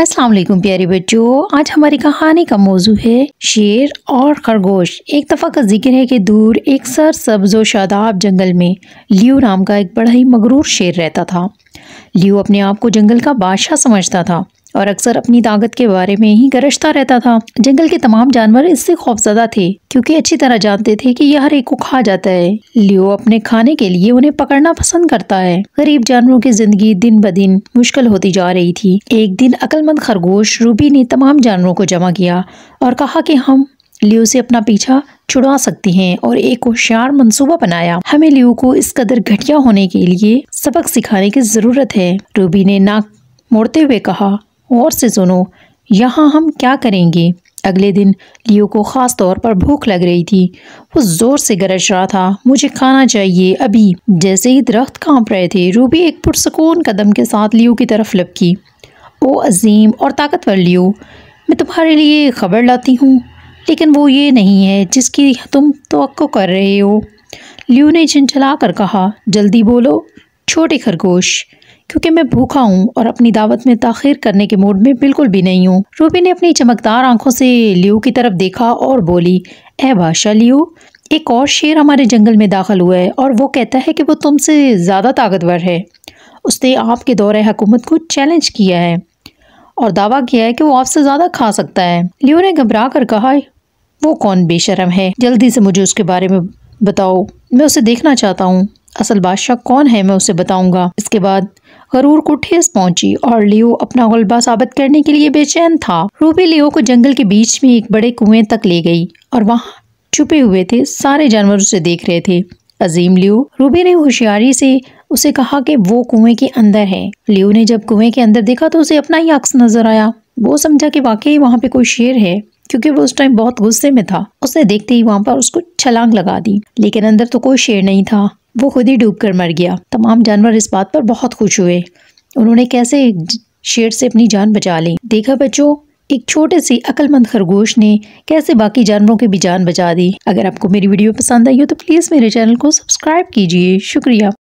अस्सलाम वालेकुम प्यारे बच्चों आज हमारी कहानी का मौजू है शेर और खरगोश एक दफ़ा का जिक्र है कि दूर एक सर सब्ज और शादाब जंगल में लियो नाम का एक बड़ा ही मगरूर शेर रहता था लियो अपने आप को जंगल का बादशाह समझता था और अक्सर अपनी ताकत के बारे में ही गरजता रहता था जंगल के तमाम जानवर इससे खौफजदा थे क्योंकि अच्छी तरह जानते थे कि यह हर एक को खा जाता है लियो अपने खाने के लिए उन्हें पकड़ना पसंद करता है गरीब जानवरों की जिंदगी दिन ब दिन मुश्किल होती जा रही थी एक दिन अक्लमंद खरगोश रूबी ने तमाम जानवरों को जमा किया और कहा कि हम लियो से अपना पीछा छुड़वा सकती हैं और एक होशियार मंसूबा बनाया हमें लियो को इस कदर घटिया होने के लिए सबक सिखाने की जरूरत है रूबी ने नाक मोड़ते हुए कहा गौर से सुनो यहाँ हम क्या करेंगे अगले दिन लियो को ख़ास तौर पर भूख लग रही थी वो ज़ोर से गरज रहा था मुझे खाना चाहिए अभी जैसे ही दरख्त कांप रहे थे रूबी एक पुरसकून कदम के साथ लियो की तरफ लपकी ओ अजीम और ताकतवर लियो मैं तुम्हारे लिए ख़बर लाती हूँ लेकिन वो ये नहीं है जिसकी तुम तो कर रहे हो लियो ने झंझला कर कहा जल्दी बोलो छोटे खरगोश क्योंकि मैं भूखा हूँ और अपनी दावत में तखिर करने के मूड में बिल्कुल भी नहीं हूँ रूबी ने अपनी चमकदार आंखों से लियो की तरफ देखा और बोली ए बादशाह लियो एक और शेर हमारे जंगल में दाखिल हुआ है और वो कहता है कि वो तुमसे ज़्यादा ताकतवर है उसने आपके दौर हुकूमत को चैलेंज किया है और दावा किया है कि वो आपसे ज़्यादा खा सकता है लियो ने घबरा कर कहा वो कौन बेशरम है जल्दी से मुझे उसके बारे में बताओ मैं उसे देखना चाहता हूँ असल बादशाह कौन है मैं उसे बताऊंगा इसके बाद गरूर को ठेस पहुंची और लियो अपना गलबा साबित करने के लिए बेचैन था रूबी लियो को जंगल के बीच में एक बड़े कुएं तक ले गई और वहाँ छुपे हुए थे सारे जानवर उसे देख रहे थे अजीम लियो रूबी ने होशियारी से उसे कहा कि वो कुएं के अंदर है लियो ने जब कुएं के अंदर देखा तो उसे अपना ही अक्स नजर आया वो समझा कि वाकई वहाँ पे कोई शेर है क्योंकि वो उस टाइम बहुत गुस्से में था उसने देखते ही वहाँ पर उसको छलांग लगा दी लेकिन अंदर तो कोई शेर नहीं था वो खुद ही डूब कर मर गया तमाम जानवर इस बात पर बहुत खुश हुए उन्होंने कैसे शेर से अपनी जान बचा ली देखा बच्चों एक छोटे से अकलमंद खरगोश ने कैसे बाकी जानवरों की भी जान बचा दी अगर आपको मेरी वीडियो पसंद आई हो तो प्लीज़ मेरे चैनल को सब्सक्राइब कीजिए शुक्रिया